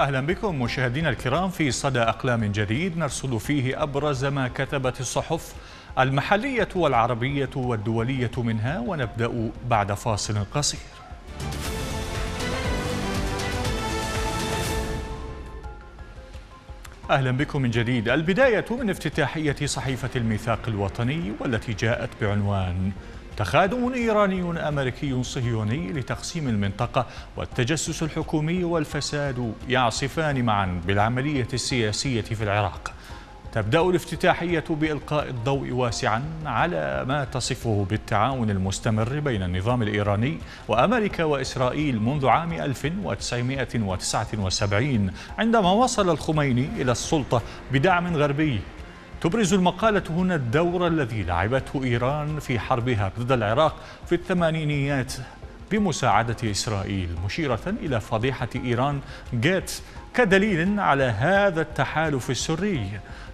أهلا بكم مشاهدينا الكرام في صدى أقلام جديد نرصد فيه أبرز ما كتبت الصحف المحلية والعربية والدولية منها ونبدأ بعد فاصل قصير أهلا بكم من جديد البداية من افتتاحية صحيفة الميثاق الوطني والتي جاءت بعنوان تخادم إيراني أمريكي صهيوني لتقسيم المنطقة والتجسس الحكومي والفساد يعصفان معا بالعملية السياسية في العراق تبدأ الافتتاحية بإلقاء الضوء واسعا على ما تصفه بالتعاون المستمر بين النظام الإيراني وأمريكا وإسرائيل منذ عام 1979 عندما وصل الخميني إلى السلطة بدعم غربي تبرز المقالة هنا الدور الذي لعبته إيران في حربها ضد العراق في الثمانينيات بمساعدة إسرائيل مشيرة إلى فضيحة إيران جيتس كدليل على هذا التحالف السري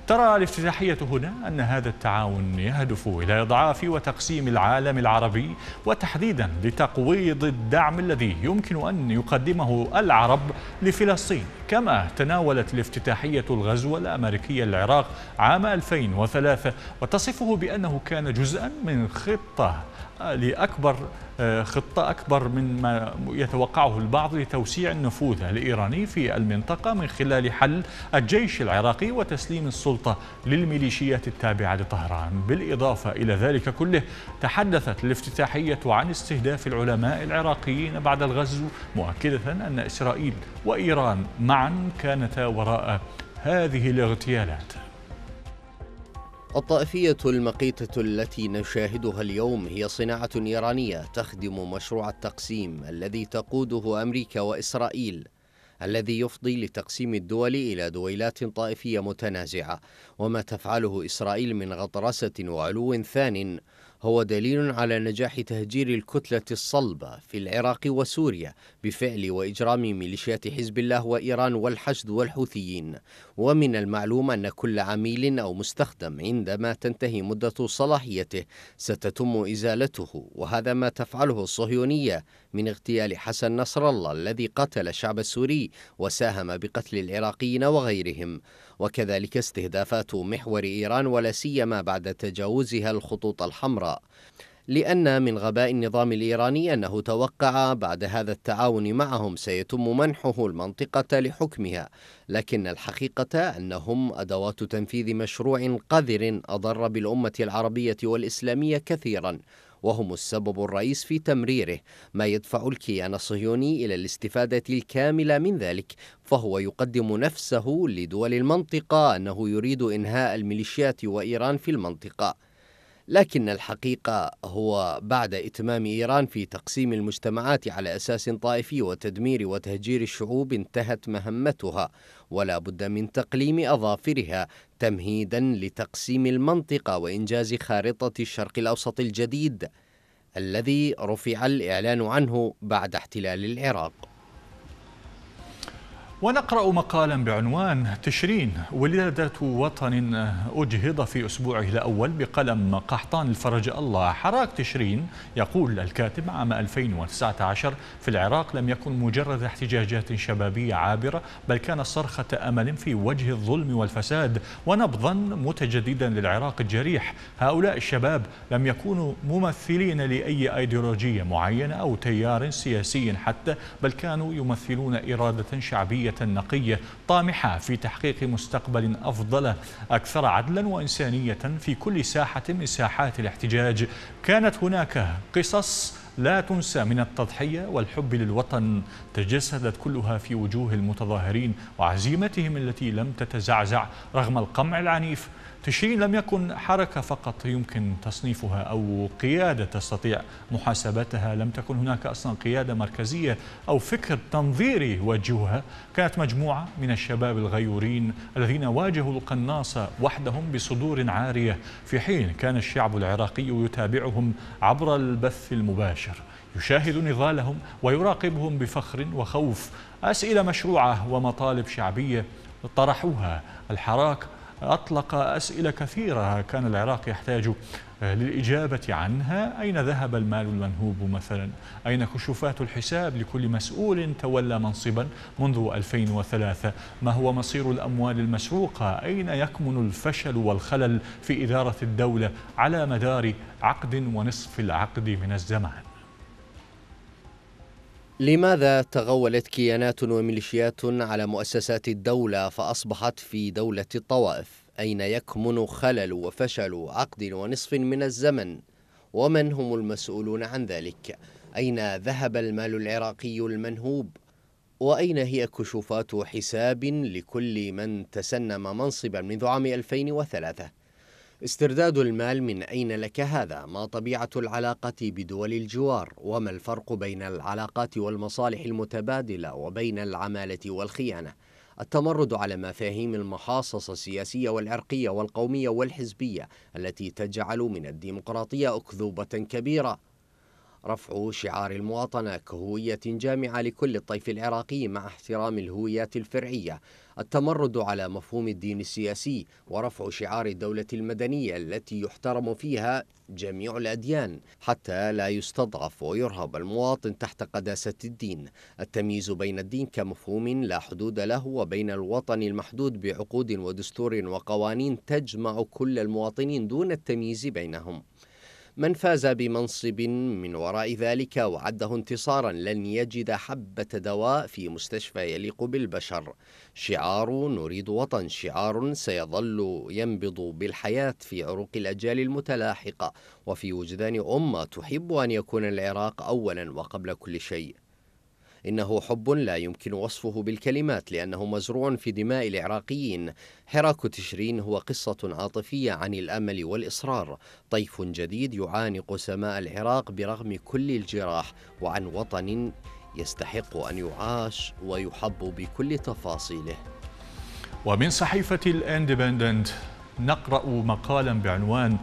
ترى الافتتاحية هنا أن هذا التعاون يهدف إلى إضعاف وتقسيم العالم العربي وتحديدا لتقويض الدعم الذي يمكن أن يقدمه العرب لفلسطين كما تناولت الافتتاحية الغزو الأمريكي للعراق عام 2003 وتصفه بأنه كان جزءا من خطة لأكبر آه، خطة أكبر مما يتوقعه البعض لتوسيع النفوذ الإيراني في المنطقة من خلال حل الجيش العراقي وتسليم السلطة للميليشيات التابعة لطهران بالإضافة إلى ذلك كله تحدثت الافتتاحية عن استهداف العلماء العراقيين بعد الغزو مؤكدة أن إسرائيل وإيران معا كانتا وراء هذه الاغتيالات الطائفية المقيتة التي نشاهدها اليوم هي صناعة إيرانية تخدم مشروع التقسيم الذي تقوده أمريكا وإسرائيل الذي يفضي لتقسيم الدول إلى دويلات طائفية متنازعة وما تفعله إسرائيل من غطرسة وعلو ثان هو دليل على نجاح تهجير الكتلة الصلبة في العراق وسوريا بفعل وإجرام ميليشيات حزب الله وإيران والحشد والحوثيين ومن المعلوم أن كل عميل أو مستخدم عندما تنتهي مدة صلاحيته ستتم إزالته وهذا ما تفعله الصهيونية من اغتيال حسن نصر الله الذي قتل الشعب السوري وساهم بقتل العراقيين وغيرهم وكذلك استهدافات محور إيران ولا سيما بعد تجاوزها الخطوط الحمراء لأن من غباء النظام الإيراني أنه توقع بعد هذا التعاون معهم سيتم منحه المنطقة لحكمها لكن الحقيقة أنهم أدوات تنفيذ مشروع قذر أضر بالأمة العربية والإسلامية كثيرا وهم السبب الرئيس في تمريره ما يدفع الكيان الصهيوني إلى الاستفادة الكاملة من ذلك فهو يقدم نفسه لدول المنطقة أنه يريد إنهاء الميليشيات وإيران في المنطقة لكن الحقيقة هو بعد إتمام إيران في تقسيم المجتمعات على أساس طائفي وتدمير وتهجير الشعوب انتهت مهمتها ولا بد من تقليم أظافرها تمهيدا لتقسيم المنطقة وإنجاز خارطة الشرق الأوسط الجديد الذي رفع الإعلان عنه بعد احتلال العراق ونقرأ مقالا بعنوان تشرين ولادة وطن أجهض في أسبوعه الأول بقلم قحطان الفرج الله حراك تشرين يقول الكاتب عام 2019 في العراق لم يكن مجرد احتجاجات شبابية عابرة بل كان صرخة أمل في وجه الظلم والفساد ونبضا متجددا للعراق الجريح هؤلاء الشباب لم يكونوا ممثلين لأي أيديولوجية معينة أو تيار سياسي حتى بل كانوا يمثلون إرادة شعبية نقية طامحة في تحقيق مستقبل أفضل أكثر عدلا وإنسانية في كل ساحة من ساحات الاحتجاج كانت هناك قصص لا تنسى من التضحية والحب للوطن تجسدت كلها في وجوه المتظاهرين وعزيمتهم التي لم تتزعزع رغم القمع العنيف تشرين لم يكن حركة فقط يمكن تصنيفها أو قيادة تستطيع محاسبتها لم تكن هناك أصلا قيادة مركزية أو فكر تنظيري يوجهها كانت مجموعة من الشباب الغيورين الذين واجهوا القناصة وحدهم بصدور عارية في حين كان الشعب العراقي يتابعهم عبر البث المباشر يشاهد نضالهم ويراقبهم بفخر وخوف أسئلة مشروعة ومطالب شعبية طرحوها الحراك أطلق أسئلة كثيرة كان العراق يحتاج آه، للإجابة عنها أين ذهب المال المنهوب مثلا أين كشوفات الحساب لكل مسؤول تولى منصبا منذ 2003 ما هو مصير الأموال المسروقة أين يكمن الفشل والخلل في إدارة الدولة على مدار عقد ونصف العقد من الزمان لماذا تغولت كيانات وميليشيات على مؤسسات الدولة فأصبحت في دولة الطوائف؟ أين يكمن خلل وفشل عقد ونصف من الزمن؟ ومن هم المسؤولون عن ذلك؟ أين ذهب المال العراقي المنهوب؟ وأين هي كشوفات حساب لكل من تسنم منصبا منذ عام 2003؟ استرداد المال من أين لك هذا؟ ما طبيعة العلاقة بدول الجوار؟ وما الفرق بين العلاقات والمصالح المتبادلة وبين العمالة والخيانة؟ التمرد على مفاهيم المحاصصة السياسية والعرقية والقومية والحزبية التي تجعل من الديمقراطية أكذوبة كبيرة رفع شعار المواطنة كهوية جامعة لكل الطيف العراقي مع احترام الهويات الفرعية التمرد على مفهوم الدين السياسي ورفع شعار الدولة المدنية التي يحترم فيها جميع الأديان حتى لا يستضعف ويرهب المواطن تحت قداسة الدين التمييز بين الدين كمفهوم لا حدود له وبين الوطن المحدود بعقود ودستور وقوانين تجمع كل المواطنين دون التمييز بينهم من فاز بمنصب من وراء ذلك وعده انتصارا لن يجد حبة دواء في مستشفى يليق بالبشر شعار نريد وطن شعار سيظل ينبض بالحياة في عروق الأجيال المتلاحقة وفي وجدان أمة تحب أن يكون العراق أولا وقبل كل شيء إنه حب لا يمكن وصفه بالكلمات لأنه مزروع في دماء العراقيين حراك تشرين هو قصة عاطفية عن الأمل والإصرار طيف جديد يعانق سماء العراق برغم كل الجراح وعن وطن يستحق أن يعاش ويحب بكل تفاصيله ومن صحيفة الاندبندنت نقرأ مقالا بعنوان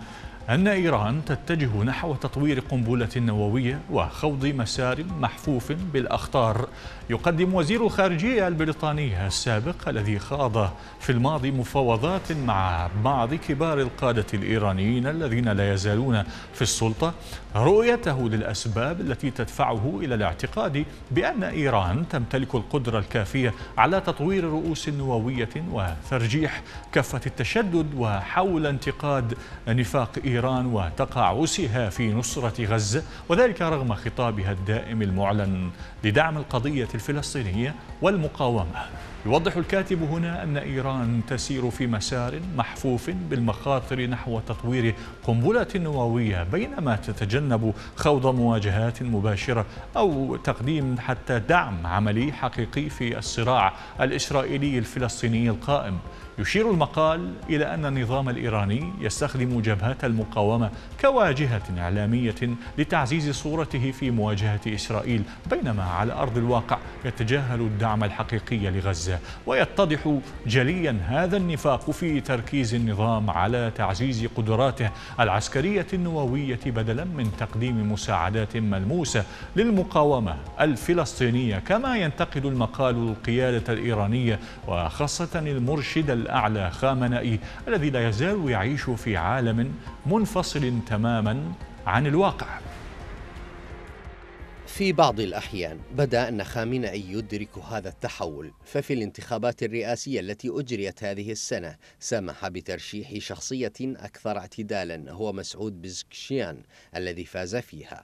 أن إيران تتجه نحو تطوير قنبلة نووية وخوض مسار محفوف بالأخطار يقدم وزير الخارجية البريطاني السابق الذي خاض في الماضي مفاوضات مع بعض كبار القادة الإيرانيين الذين لا يزالون في السلطة رؤيته للأسباب التي تدفعه إلى الاعتقاد بأن إيران تمتلك القدرة الكافية على تطوير رؤوس نووية وترجيح كفة التشدد وحول انتقاد نفاق إيران وتقاعسها في نصرة غزة وذلك رغم خطابها الدائم المعلن لدعم القضية الفلسطينية والمقاومة يوضح الكاتب هنا أن إيران تسير في مسار محفوف بالمخاطر نحو تطوير قنبلة نووية بينما تتجنب خوض مواجهات مباشرة أو تقديم حتى دعم عملي حقيقي في الصراع الإسرائيلي الفلسطيني القائم يشير المقال إلى أن النظام الإيراني يستخدم جبهات المقاومة كواجهة إعلامية لتعزيز صورته في مواجهة إسرائيل بينما على أرض الواقع يتجاهل الدعم الحقيقي لغزة ويتضح جليا هذا النفاق في تركيز النظام على تعزيز قدراته العسكرية النووية بدلا من تقديم مساعدات ملموسة للمقاومة الفلسطينية كما ينتقد المقال القيادة الإيرانية وخاصة المرشد الأعلى خامنائي الذي لا يزال يعيش في عالم منفصل تماما عن الواقع في بعض الأحيان بدا أن خامنئي يدرك هذا التحول ففي الانتخابات الرئاسية التي أجريت هذه السنة سمح بترشيح شخصية أكثر اعتدالا هو مسعود بزكشيان الذي فاز فيها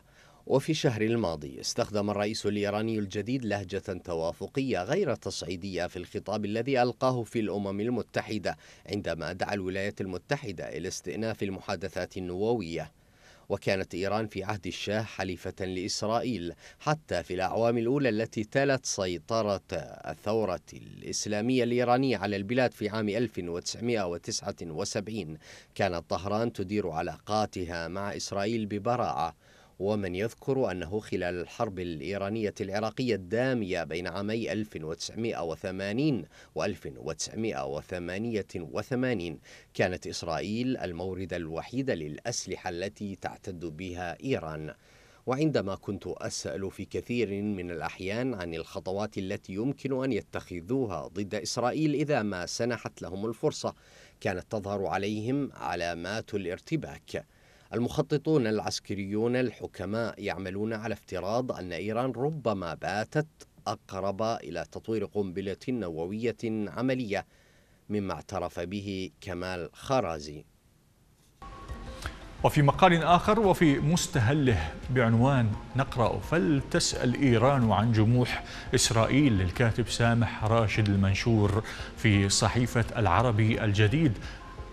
وفي الشهر الماضي استخدم الرئيس الإيراني الجديد لهجة توافقية غير تصعيدية في الخطاب الذي ألقاه في الأمم المتحدة عندما دعا الولايات المتحدة إلى استئناف المحادثات النووية وكانت إيران في عهد الشاه حليفة لإسرائيل حتى في الأعوام الأولى التي تلت سيطرة الثورة الإسلامية الإيرانية على البلاد في عام 1979 كانت طهران تدير علاقاتها مع إسرائيل ببراعة ومن يذكر أنه خلال الحرب الإيرانية العراقية الدامية بين عامي 1980 و 1988 كانت إسرائيل المورد الوحيد للأسلحة التي تعتد بها إيران وعندما كنت أسأل في كثير من الأحيان عن الخطوات التي يمكن أن يتخذوها ضد إسرائيل إذا ما سنحت لهم الفرصة كانت تظهر عليهم علامات الارتباك المخططون العسكريون الحكماء يعملون على افتراض أن إيران ربما باتت أقرب إلى تطوير قنبلة نووية عملية مما اعترف به كمال خرازي وفي مقال آخر وفي مستهله بعنوان نقرأ فلتسأل إيران عن جموح إسرائيل للكاتب سامح راشد المنشور في صحيفة العربي الجديد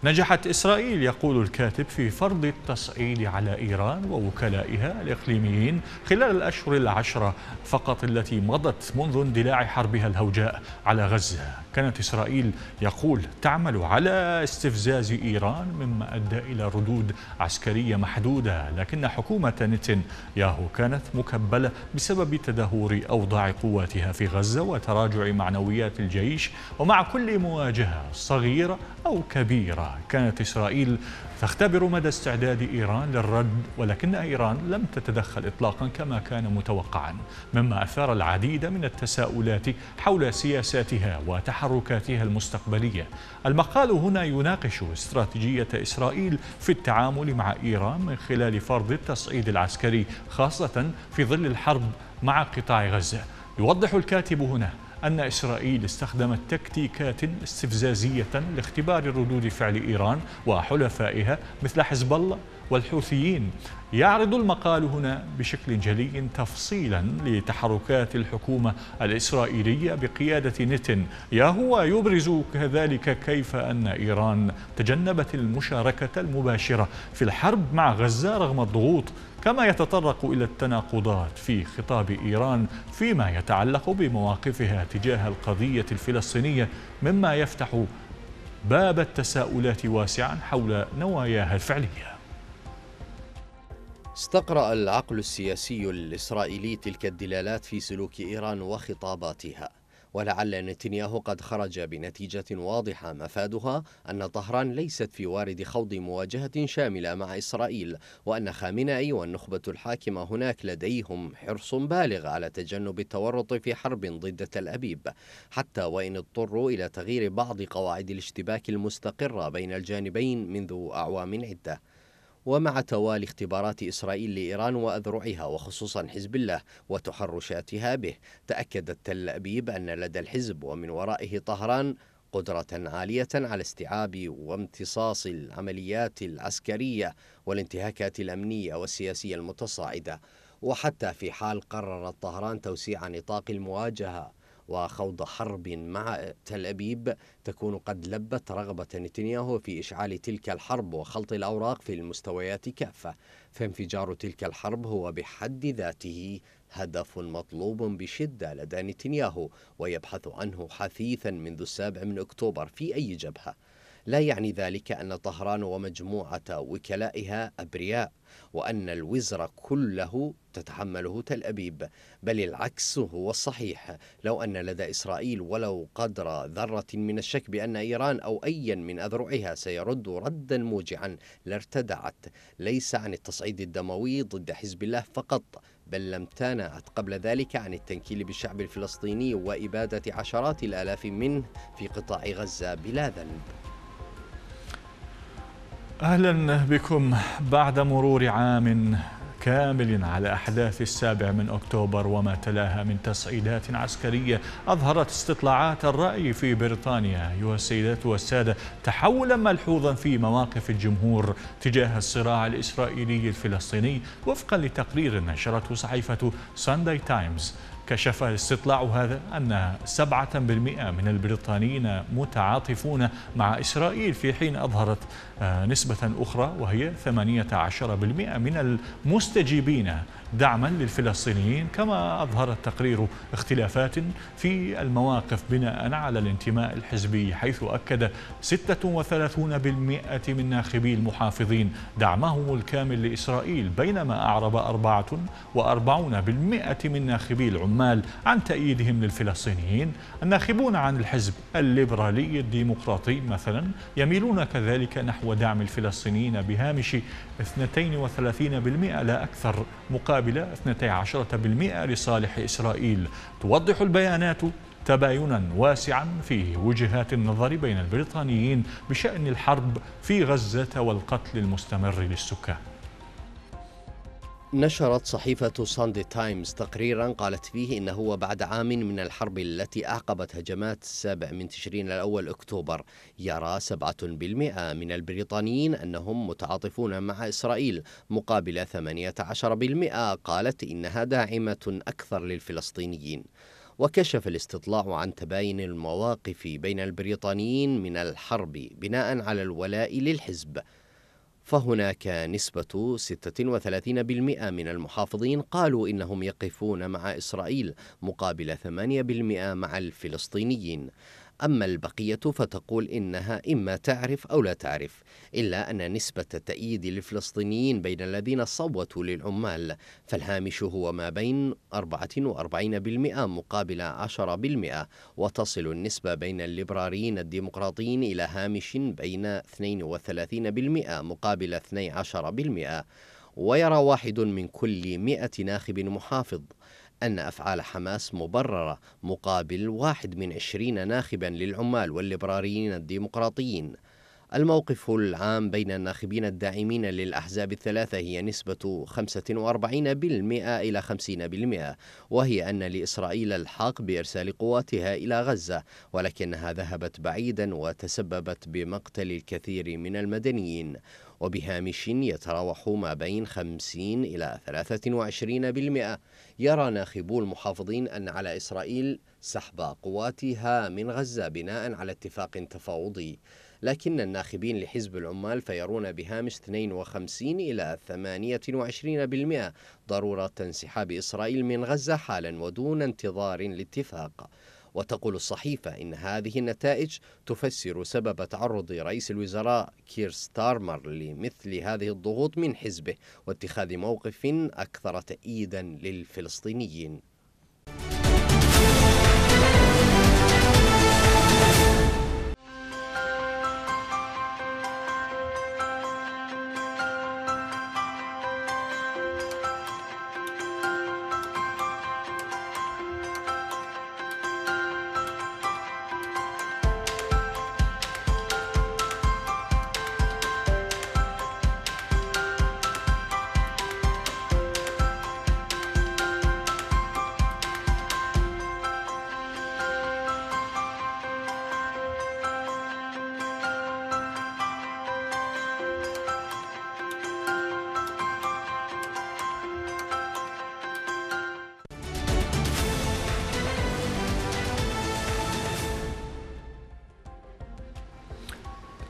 نجحت إسرائيل يقول الكاتب في فرض التصعيد على إيران ووكلائها الإقليميين خلال الأشهر العشرة فقط التي مضت منذ اندلاع حربها الهوجاء على غزة كانت إسرائيل يقول تعمل على استفزاز إيران مما أدى إلى ردود عسكرية محدودة لكن حكومة نتن ياهو كانت مكبلة بسبب تدهور أوضاع قواتها في غزة وتراجع معنويات الجيش ومع كل مواجهة صغيرة أو كبيرة كانت إسرائيل تختبر مدى استعداد إيران للرد ولكن إيران لم تتدخل إطلاقا كما كان متوقعا مما أثار العديد من التساؤلات حول سياساتها وتحركاتها المستقبلية المقال هنا يناقش استراتيجية إسرائيل في التعامل مع إيران من خلال فرض التصعيد العسكري خاصة في ظل الحرب مع قطاع غزة يوضح الكاتب هنا أن إسرائيل استخدمت تكتيكات استفزازية لاختبار ردود فعل إيران وحلفائها مثل حزب الله والحوثيين يعرض المقال هنا بشكل جلي تفصيلا لتحركات الحكومة الإسرائيلية بقيادة نتن ياهو يبرز كذلك كيف أن إيران تجنبت المشاركة المباشرة في الحرب مع غزة رغم الضغوط كما يتطرق إلى التناقضات في خطاب إيران فيما يتعلق بمواقفها تجاه القضية الفلسطينية مما يفتح باب التساؤلات واسعا حول نواياها الفعليه استقرأ العقل السياسي الإسرائيلي تلك الدلالات في سلوك إيران وخطاباتها ولعل نتنياهو قد خرج بنتيجة واضحة مفادها أن طهران ليست في وارد خوض مواجهة شاملة مع إسرائيل وأن خامنئي والنخبة الحاكمة هناك لديهم حرص بالغ على تجنب التورط في حرب ضد تل أبيب حتى وإن اضطروا إلى تغيير بعض قواعد الاشتباك المستقرة بين الجانبين منذ أعوام عدة ومع توالي اختبارات إسرائيل لإيران وأذرعها وخصوصا حزب الله وتحرشاتها به تأكدت تل أبيب أن لدى الحزب ومن ورائه طهران قدرة عالية على استيعاب وامتصاص العمليات العسكرية والانتهاكات الأمنية والسياسية المتصاعدة وحتى في حال قررت طهران توسيع نطاق المواجهة وخوض حرب مع تل أبيب تكون قد لبت رغبة نتنياهو في إشعال تلك الحرب وخلط الأوراق في المستويات كافة فانفجار تلك الحرب هو بحد ذاته هدف مطلوب بشدة لدى نتنياهو ويبحث عنه حثيثا منذ السابع من أكتوبر في أي جبهة لا يعني ذلك أن طهران ومجموعة وكلائها أبرياء وأن الوزر كله تتحمله تل أبيب بل العكس هو الصحيح لو أن لدى إسرائيل ولو قدر ذرة من الشك بأن إيران أو أيا من أذرعها سيرد ردا موجعا لارتدعت ليس عن التصعيد الدموي ضد حزب الله فقط بل لم تانعت قبل ذلك عن التنكيل بالشعب الفلسطيني وإبادة عشرات الآلاف منه في قطاع غزة بلا ذنب أهلا بكم بعد مرور عام كامل على أحداث السابع من أكتوبر وما تلاها من تصعيدات عسكرية أظهرت استطلاعات الرأي في بريطانيا أيها السيدات والسادة تحولا ملحوظا في مواقف الجمهور تجاه الصراع الإسرائيلي الفلسطيني وفقا لتقرير نشرته صحيفة سانداي تايمز كشف الاستطلاع هذا أن 7% من البريطانيين متعاطفون مع إسرائيل في حين أظهرت آه، نسبة أخرى وهي 18% من المستجيبين دعما للفلسطينيين كما أظهر التقرير اختلافات في المواقف بناء على الانتماء الحزبي حيث أكد 36% من ناخبي المحافظين دعمهم الكامل لإسرائيل بينما أعرب 44% من ناخبي العمال العمال عن تأييدهم للفلسطينيين الناخبون عن الحزب الليبرالي الديمقراطي مثلا يميلون كذلك نحو دعم الفلسطينيين بهامش 32% لا أكثر مقابل 12% لصالح إسرائيل توضح البيانات تباينا واسعا في وجهات النظر بين البريطانيين بشأن الحرب في غزة والقتل المستمر للسكان نشرت صحيفة ساندي تايمز تقريرا قالت فيه إنه وبعد عام من الحرب التي أعقبت هجمات السابع من تشرين الأول أكتوبر يرى سبعة بالمئة من البريطانيين أنهم متعاطفون مع إسرائيل مقابل 18% قالت إنها داعمة أكثر للفلسطينيين وكشف الاستطلاع عن تباين المواقف بين البريطانيين من الحرب بناء على الولاء للحزب فهناك نسبة 36% من المحافظين قالوا إنهم يقفون مع إسرائيل مقابل 8% مع الفلسطينيين أما البقية فتقول إنها إما تعرف أو لا تعرف إلا أن نسبة التأييد للفلسطينيين بين الذين صوتوا للعمال فالهامش هو ما بين 44% مقابل 10% وتصل النسبة بين الليبراريين الديمقراطيين إلى هامش بين 32% مقابل 12% ويرى واحد من كل 100 ناخب محافظ أن أفعال حماس مبررة مقابل واحد من عشرين ناخبا للعمال والليبراليين الديمقراطيين الموقف العام بين الناخبين الداعمين للأحزاب الثلاثة هي نسبة 45% إلى 50% وهي أن لإسرائيل الحق بإرسال قواتها إلى غزة ولكنها ذهبت بعيدا وتسببت بمقتل الكثير من المدنيين وبهامش يتراوح ما بين 50 إلى 23% يرى ناخبو المحافظين أن على إسرائيل سحب قواتها من غزة بناء على اتفاق تفاوضي لكن الناخبين لحزب العمال فيرون بهامش 52 إلى 28% ضرورة انسحاب إسرائيل من غزة حالا ودون انتظار لاتفاق وتقول الصحيفة إن هذه النتائج تفسر سبب تعرض رئيس الوزراء كير ستارمر لمثل هذه الضغوط من حزبه واتخاذ موقف أكثر تأييدا للفلسطينيين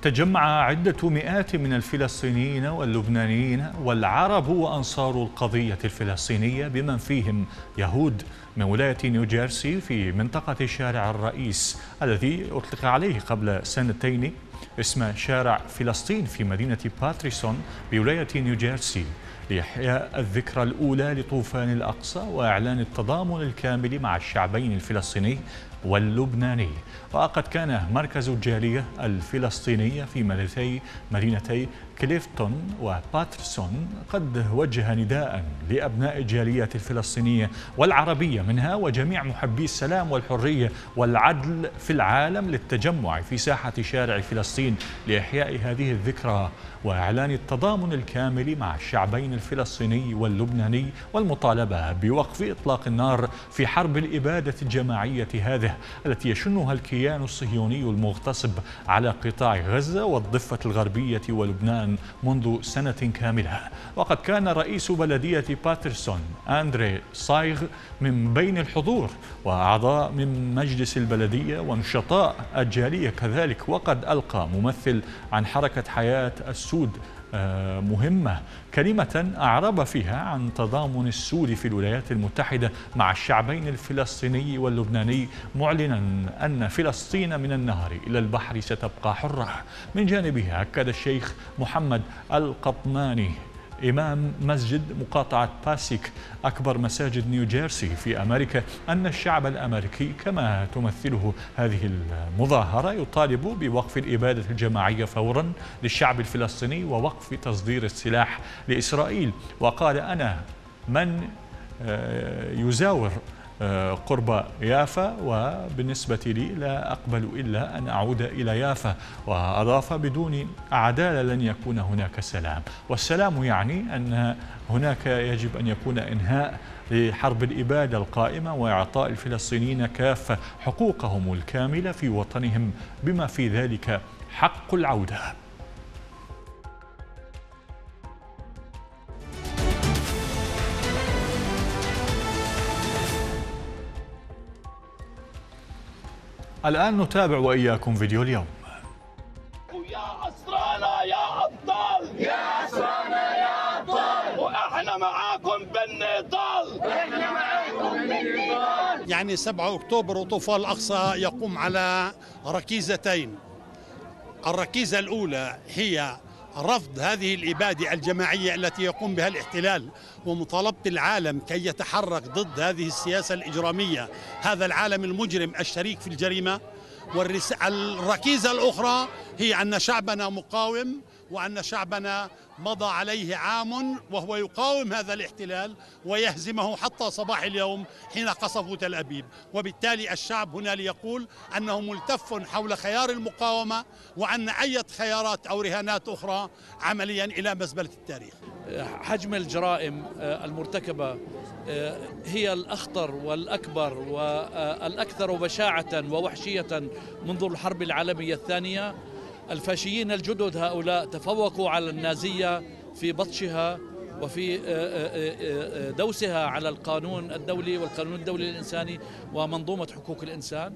تجمع عدة مئات من الفلسطينيين واللبنانيين والعرب وأنصار القضية الفلسطينية بمن فيهم يهود من ولاية نيوجيرسي في منطقة شارع الرئيس الذي أطلق عليه قبل سنتين اسم شارع فلسطين في مدينة باتريسون بولاية نيوجيرسي لإحياء الذكرى الأولى لطوفان الأقصى وإعلان التضامن الكامل مع الشعبين الفلسطيني واللبناني وقد كان مركز الجالية الفلسطينية في مدينتي مدينتي كليفتون وباترسون قد وجه نداء لأبناء الجالية الفلسطينية والعربية منها وجميع محبي السلام والحرية والعدل في العالم للتجمع في ساحة شارع فلسطين لإحياء هذه الذكرى وإعلان التضامن الكامل مع الشعبين الفلسطيني واللبناني والمطالبة بوقف إطلاق النار في حرب الإبادة الجماعية هذه التي يشنها الكيان الصهيوني المغتصب على قطاع غزة والضفة الغربية ولبنان منذ سنة كاملة وقد كان رئيس بلدية باترسون أندري صايغ من بين الحضور وأعضاء من مجلس البلدية ونشطاء الجالية كذلك وقد ألقى ممثل عن حركة حياة السود آه، مهمة كلمة أعرب فيها عن تضامن السود في الولايات المتحدة مع الشعبين الفلسطيني واللبناني معلنا أن فلسطين من النهر إلى البحر ستبقى حرة من جانبها أكد الشيخ محمد القطناني إمام مسجد مقاطعة باسيك أكبر مساجد نيو جيرسي في أمريكا أن الشعب الأمريكي كما تمثله هذه المظاهرة يطالب بوقف الإبادة الجماعية فورا للشعب الفلسطيني ووقف تصدير السلاح لإسرائيل وقال أنا من آه، يزاور آه، قرب يافا وبالنسبة لي لا أقبل إلا أن أعود إلى يافا وأضاف بدون عدالة لن يكون هناك سلام والسلام يعني أن هناك يجب أن يكون إنهاء لحرب الإبادة القائمة وإعطاء الفلسطينيين كافة حقوقهم الكاملة في وطنهم بما في ذلك حق العوده الآن نتابع وإياكم فيديو اليوم يا أسرانا يا أبطال يا أسرانا يا أبطال وإحنا معاكم بالنضال إحنا معاكم بالنضال يعني 7 أكتوبر وطوفان الأقصى يقوم على ركيزتين الركيزة الأولى هي رفض هذه الإبادة الجماعية التي يقوم بها الاحتلال ومطالبة العالم كي يتحرك ضد هذه السياسة الإجرامية هذا العالم المجرم الشريك في الجريمة والركيزة الأخرى هي أن شعبنا مقاوم وأن شعبنا مضى عليه عام وهو يقاوم هذا الاحتلال ويهزمه حتى صباح اليوم حين قصفوا تل أبيب وبالتالي الشعب هنا ليقول أنه ملتف حول خيار المقاومة وأن أي خيارات أو رهانات أخرى عمليا إلى مزبلة التاريخ حجم الجرائم آه، المرتكبة آه، هي الأخطر والأكبر والأكثر بشاعة ووحشية منذ الحرب العالمية الثانية الفاشيين الجدد هؤلاء تفوقوا على النازية في بطشها وفي آه، آه، آه، دوسها على القانون الدولي والقانون الدولي الإنساني ومنظومة حقوق الإنسان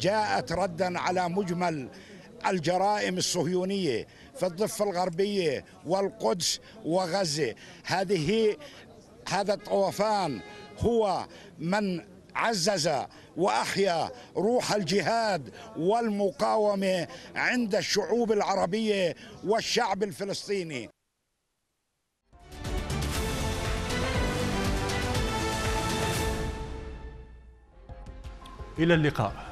جاءت ردا على مجمل الجرائم الصهيونية في الضفة الغربية والقدس وغزة هذه هذا الطوفان هو من عزز واحيا روح الجهاد والمقاومه عند الشعوب العربيه والشعب الفلسطيني الى اللقاء